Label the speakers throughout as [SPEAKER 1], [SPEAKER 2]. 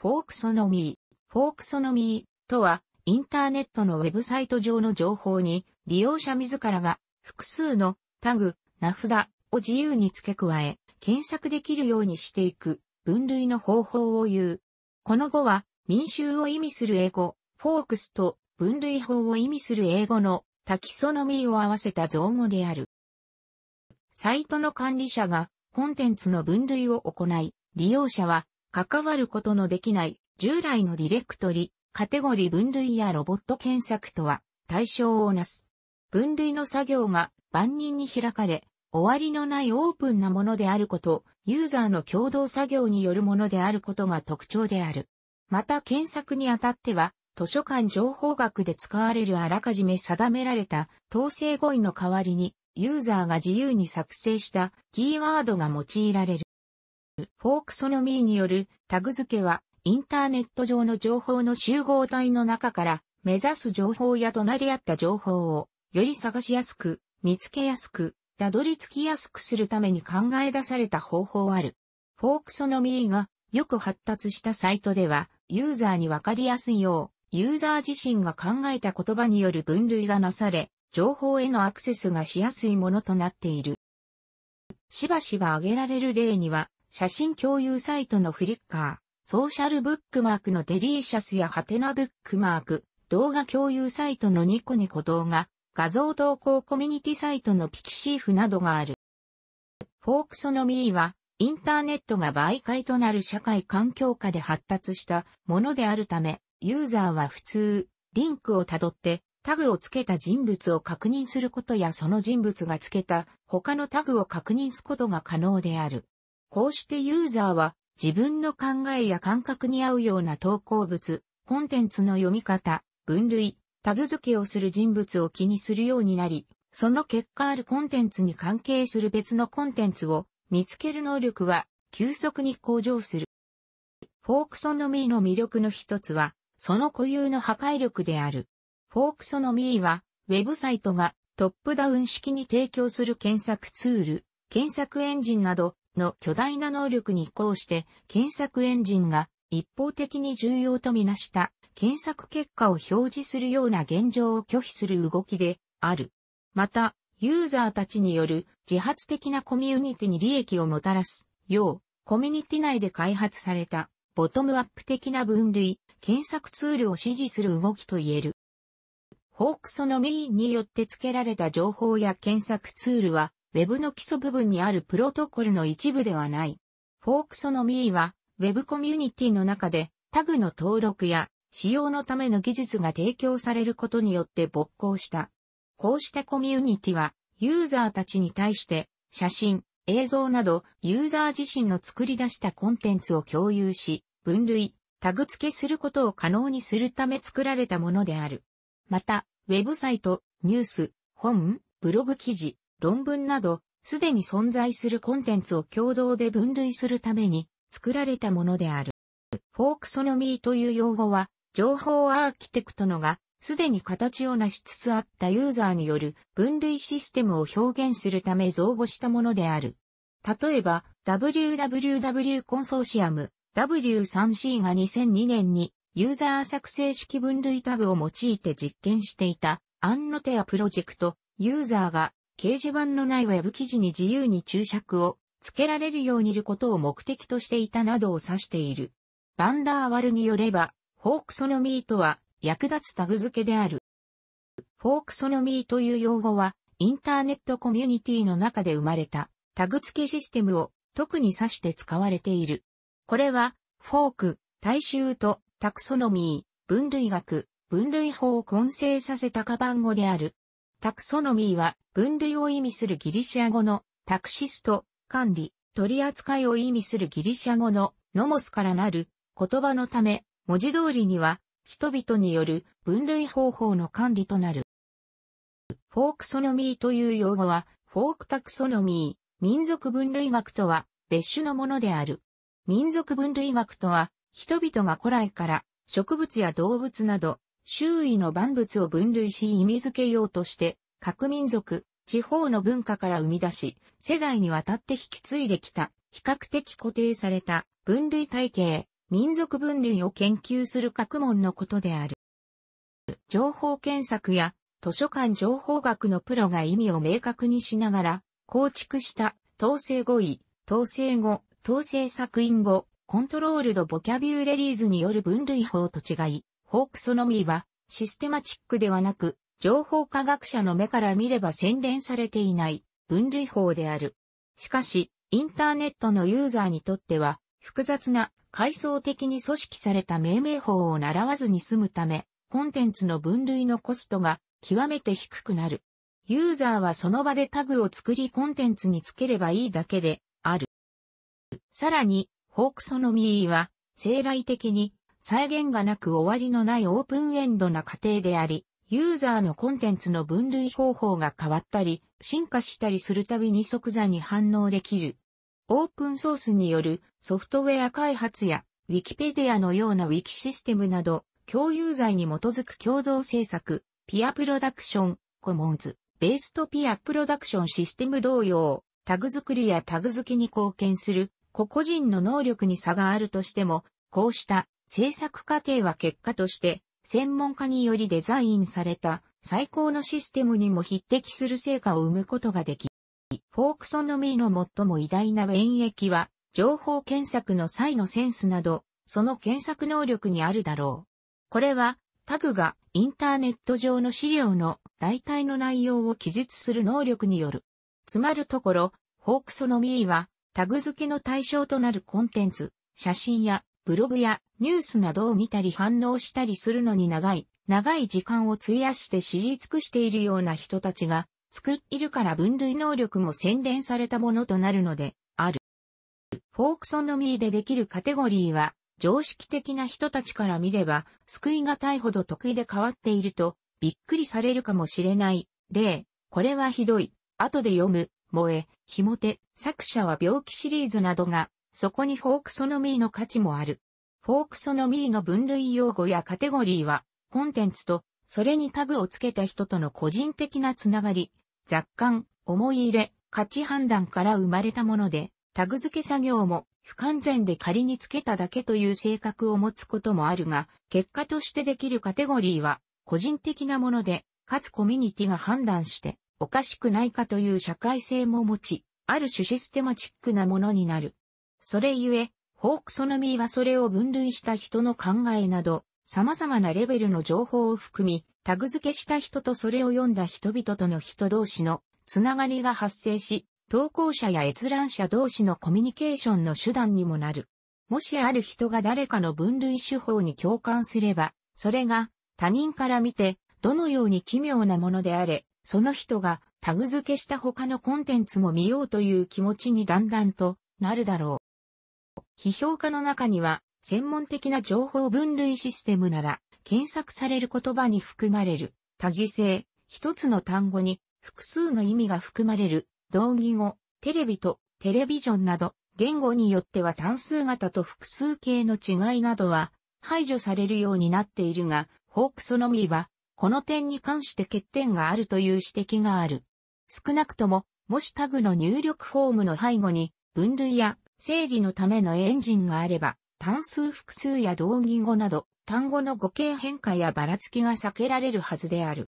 [SPEAKER 1] フォークソノミー。フォークソノミーとは、インターネットのウェブサイト上の情報に、利用者自らが複数のタグ、名札を自由に付け加え、検索できるようにしていく分類の方法を言う。この語は、民衆を意味する英語、フォークスと分類法を意味する英語のタキソノミーを合わせた造語である。サイトの管理者がコンテンツの分類を行い、利用者は関わることのできない従来のディレクトリ、カテゴリ分類やロボット検索とは対象をなす。分類の作業が万人に開かれ、終わりのないオープンなものであること、ユーザーの共同作業によるものであることが特徴である。また検索にあたっては、図書館情報学で使われるあらかじめ定められた統制語彙の代わりに、ユーザーが自由に作成したキーワードが用いられる。フォークソノミーによるタグ付けは、インターネット上の情報の集合体の中から、目指す情報や隣り合った情報を、より探しやすく、見つけやすく、たどり着きやすくするために考え出された方法ある。フォークソノミーがよく発達したサイトでは、ユーザーにわかりやすいよう、ユーザー自身が考えた言葉による分類がなされ、情報へのアクセスがしやすいものとなっている。しばしば挙げられる例には、写真共有サイトのフリッカー、ソーシャルブックマークのデリーシャスやハテナブックマーク、動画共有サイトのニコニコ動画、画像投稿コミュニティサイトのピキシーフなどがある。フォークソノミーは、インターネットが媒介となる社会環境下で発達したものであるため、ユーザーは普通、リンクをたどってタグをつけた人物を確認することやその人物がつけた他のタグを確認することが可能である。こうしてユーザーは自分の考えや感覚に合うような投稿物、コンテンツの読み方、分類、タグ付けをする人物を気にするようになり、その結果あるコンテンツに関係する別のコンテンツを見つける能力は急速に向上する。フォークソノミーの魅力の一つは、その固有の破壊力である。フォークソノミーは、ウェブサイトがトップダウン式に提供する検索ツール、検索エンジンなどの巨大な能力に移行して、検索エンジンが一方的に重要とみなした検索結果を表示するような現状を拒否する動きである。また、ユーザーたちによる自発的なコミュニティに利益をもたらすよう、コミュニティ内で開発されたボトムアップ的な分類、検索ツールを支持する動きと言える。ホークソノミーによって付けられた情報や検索ツールは、ウェブの基礎部分にあるプロトコルの一部ではない。フォークソノミーは、ウェブコミュニティの中で、タグの登録や、使用のための技術が提供されることによって勃興した。こうしたコミュニティは、ユーザーたちに対して、写真、映像など、ユーザー自身の作り出したコンテンツを共有し、分類、タグ付けすることを可能にするため作られたものである。また、ウェブサイト、ニュース、本、ブログ記事、論文など、すでに存在するコンテンツを共同で分類するために作られたものである。フォークソノミーという用語は、情報アーキテクトのが、すでに形を成しつつあったユーザーによる分類システムを表現するため造語したものである。例えば、WWW コンソーシアム W3C が2002年にユーザー作成式分類タグを用いて実験していたアンノテアプロジェクトユーザーが掲示板のないウェブ記事に自由に注釈を付けられるようにいることを目的としていたなどを指している。バンダーワルによれば、フォークソノミーとは役立つタグ付けである。フォークソノミーという用語は、インターネットコミュニティの中で生まれたタグ付けシステムを特に指して使われている。これは、フォーク、大衆とタクソノミー、分類学、分類法を混成させたカバン語である。タクソノミーは分類を意味するギリシア語のタクシスト、管理、取り扱いを意味するギリシア語のノモスからなる言葉のため、文字通りには人々による分類方法の管理となる。フォークソノミーという用語は、フォークタクソノミー、民族分類学とは別種のものである。民族分類学とは、人々が古来から植物や動物など周囲の万物を分類し意味付けようとして、各民族、地方の文化から生み出し、世代にわたって引き継いできた、比較的固定された分類体系、民族分類を研究する学問のことである。情報検索や図書館情報学のプロが意味を明確にしながら構築した統制語彙、統制語、統制作品語、コントロールドボキャビューレリーズによる分類法と違い、ホークソノミーは、システマチックではなく、情報科学者の目から見れば洗練されていない分類法である。しかし、インターネットのユーザーにとっては、複雑な階層的に組織された命名法を習わずに済むため、コンテンツの分類のコストが極めて低くなる。ユーザーはその場でタグを作りコンテンツにつければいいだけである。さらに、ホークソノミーは、生来的に再現がなく終わりのないオープンエンドな過程であり、ユーザーのコンテンツの分類方法が変わったり、進化したりするたびに即座に反応できる。オープンソースによるソフトウェア開発や、ウィキペディアのようなウィキシステムなど、共有罪に基づく共同制作、ピアプロダクション、コモンズ、ベースとピアプロダクションシステム同様、タグ作りやタグ付けに貢献する、個々人の能力に差があるとしても、こうした制作過程は結果として、専門家によりデザインされた最高のシステムにも匹敵する成果を生むことができ、フォークソノミーの最も偉大な演疫は、情報検索の際のセンスなど、その検索能力にあるだろう。これは、タグがインターネット上の資料の大体の内容を記述する能力による。つまるところ、フォークソノミーは、タグ付けの対象となるコンテンツ、写真やブログやニュースなどを見たり反応したりするのに長い、長い時間を費やして知り尽くしているような人たちが、作っているから分類能力も洗練されたものとなるので、ある。フォークソノミーでできるカテゴリーは、常識的な人たちから見れば、救いがたいほど得意で変わっていると、びっくりされるかもしれない。例、これはひどい。後で読む、萌え、ひもて、作者は病気シリーズなどがそこにフォークソノミーの価値もある。フォークソノミーの分類用語やカテゴリーは、コンテンツと、それにタグをつけた人との個人的なつながり、雑感、思い入れ、価値判断から生まれたもので、タグ付け作業も不完全で仮につけただけという性格を持つこともあるが、結果としてできるカテゴリーは個人的なもので、かつコミュニティが判断しておかしくないかという社会性も持ち、ある種システマチックなものになる。それゆえ、ホークソノミーはそれを分類した人の考えなど、様々なレベルの情報を含み、タグ付けした人とそれを読んだ人々との人同士のつながりが発生し、投稿者や閲覧者同士のコミュニケーションの手段にもなる。もしある人が誰かの分類手法に共感すれば、それが他人から見てどのように奇妙なものであれ、その人がタグ付けした他のコンテンツも見ようという気持ちにだんだんとなるだろう。批評家の中には、専門的な情報分類システムなら、検索される言葉に含まれる多義性、一つの単語に複数の意味が含まれる同義語、テレビとテレビジョンなど、言語によっては単数型と複数形の違いなどは排除されるようになっているが、ホークソノミーは、この点に関して欠点があるという指摘がある。少なくとも、もしタグの入力フォームの背後に、分類や整理のためのエンジンがあれば、単数複数や同義語など、単語の語形変化やばらつきが避けられるはずである。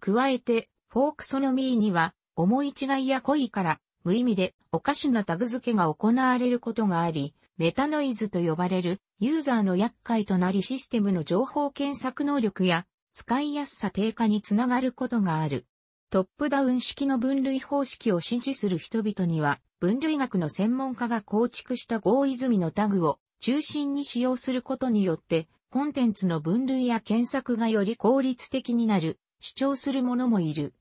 [SPEAKER 1] 加えて、フォークソノミーには、思い違いや故意から、無意味でおかしなタグ付けが行われることがあり、メタノイズと呼ばれるユーザーの厄介となりシステムの情報検索能力や使いやすさ低下につながることがある。トップダウン式の分類方式を支持する人々には分類学の専門家が構築した合泉のタグを中心に使用することによって、コンテンツの分類や検索がより効率的になる、主張する者もいる。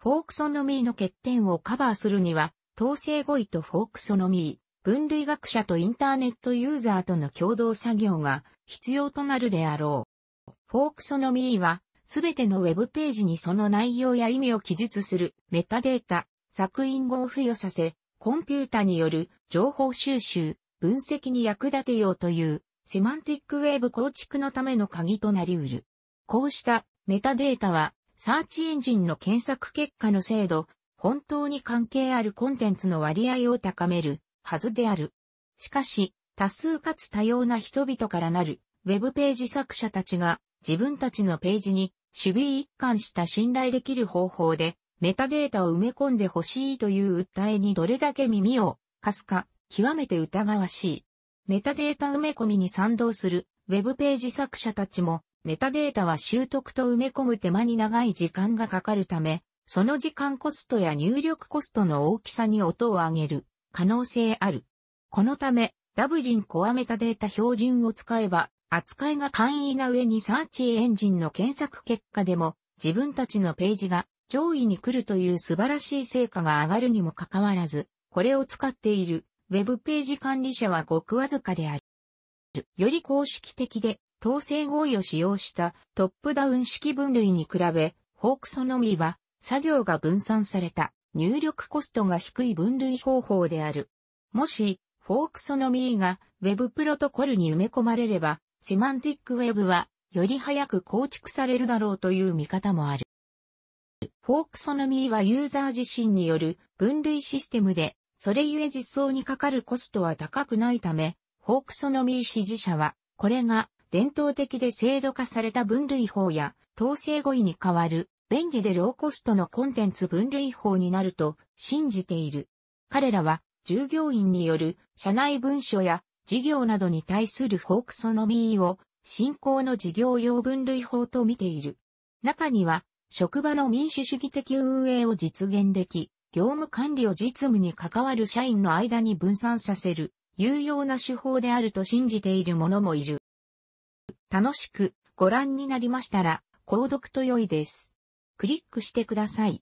[SPEAKER 1] フォークソノミーの欠点をカバーするには、統制語彙とフォークソノミー、分類学者とインターネットユーザーとの共同作業が必要となるであろう。フォークソノミーは、すべてのウェブページにその内容や意味を記述するメタデータ、作品語を付与させ、コンピュータによる情報収集、分析に役立てようというセマンティックウェーブ構築のための鍵となりうる。こうしたメタデータはサーチエンジンの検索結果の精度、本当に関係あるコンテンツの割合を高めるはずである。しかし、多数かつ多様な人々からなるウェブページ作者たちが自分たちのページに守備一貫した信頼できる方法でメタデータを埋め込んでほしいという訴えにどれだけ耳を貸すか、極めて疑わしい。メタデータ埋め込みに賛同するウェブページ作者たちも、メタデータは習得と埋め込む手間に長い時間がかかるため、その時間コストや入力コストの大きさに音を上げる可能性ある。このため、ダブリンコアメタデータ標準を使えば、扱いが簡易な上にサーチエンジンの検索結果でも自分たちのページが上位に来るという素晴らしい成果が上がるにもかかわらず、これを使っているウェブページ管理者はごくわずかである。より公式的で統制合意を使用したトップダウン式分類に比べ、ホークソノミーは作業が分散された入力コストが低い分類方法である。もし、フォークソノミーが Web プロトコルに埋め込まれれば、セマンティックウェブはより早く構築されるだろうという見方もある。フォークソノミーはユーザー自身による分類システムで、それゆえ実装にかかるコストは高くないため、フォークソノミー支持者は、これが伝統的で制度化された分類法や統制語彙に代わる便利でローコストのコンテンツ分類法になると信じている。彼らは従業員による社内文書や事業などに対するフォークソノミーを進行の事業用分類法と見ている。中には職場の民主主義的運営を実現でき、業務管理を実務に関わる社員の間に分散させる、有用な手法であると信じている者もいる。楽しくご覧になりましたら、購読と良いです。クリックしてください。